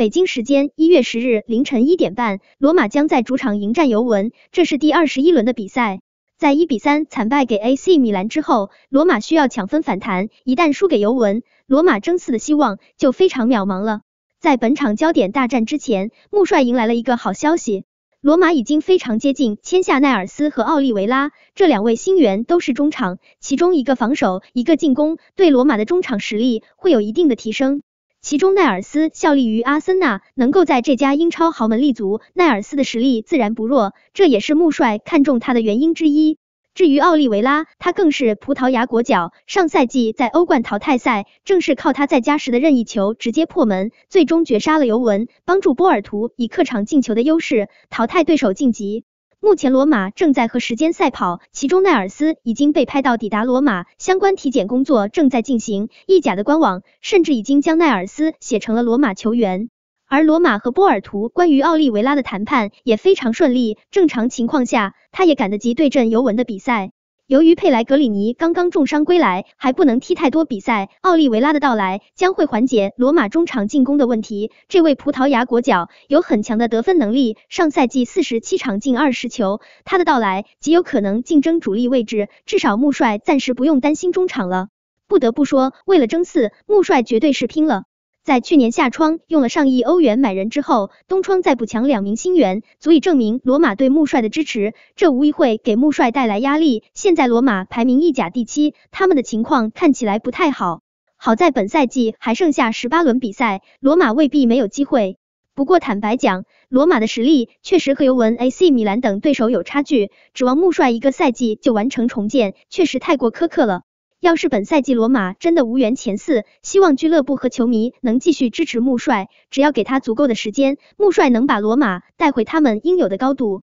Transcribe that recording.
北京时间一月十日凌晨一点半，罗马将在主场迎战尤文，这是第二十一轮的比赛。在一比三惨败给 A C 米兰之后，罗马需要抢分反弹。一旦输给尤文，罗马争四的希望就非常渺茫了。在本场焦点大战之前，穆帅迎来了一个好消息：罗马已经非常接近签下奈尔斯和奥利维拉这两位新援，都是中场，其中一个防守，一个进攻，对罗马的中场实力会有一定的提升。其中奈尔斯效力于阿森纳，能够在这家英超豪门立足，奈尔斯的实力自然不弱，这也是穆帅看中他的原因之一。至于奥利维拉，他更是葡萄牙国脚，上赛季在欧冠淘汰赛，正是靠他在加时的任意球直接破门，最终绝杀了尤文，帮助波尔图以客场进球的优势淘汰对手晋级。目前罗马正在和时间赛跑，其中奈尔斯已经被拍到抵达罗马，相关体检工作正在进行。意甲的官网甚至已经将奈尔斯写成了罗马球员。而罗马和波尔图关于奥利维拉的谈判也非常顺利，正常情况下他也赶得及对阵尤文的比赛。由于佩莱格里尼刚刚重伤归来，还不能踢太多比赛，奥利维拉的到来将会缓解罗马中场进攻的问题。这位葡萄牙国脚有很强的得分能力，上赛季四十七场进二十球，他的到来极有可能竞争主力位置，至少穆帅暂时不用担心中场了。不得不说，为了争四，穆帅绝对是拼了。在去年夏窗用了上亿欧元买人之后，冬窗再补强两名新援，足以证明罗马对穆帅的支持。这无疑会给穆帅带来压力。现在罗马排名意甲第七，他们的情况看起来不太好。好在本赛季还剩下十八轮比赛，罗马未必没有机会。不过坦白讲，罗马的实力确实和尤文、AC 米兰等对手有差距，指望穆帅一个赛季就完成重建，确实太过苛刻了。要是本赛季罗马真的无缘前四，希望俱乐部和球迷能继续支持穆帅。只要给他足够的时间，穆帅能把罗马带回他们应有的高度。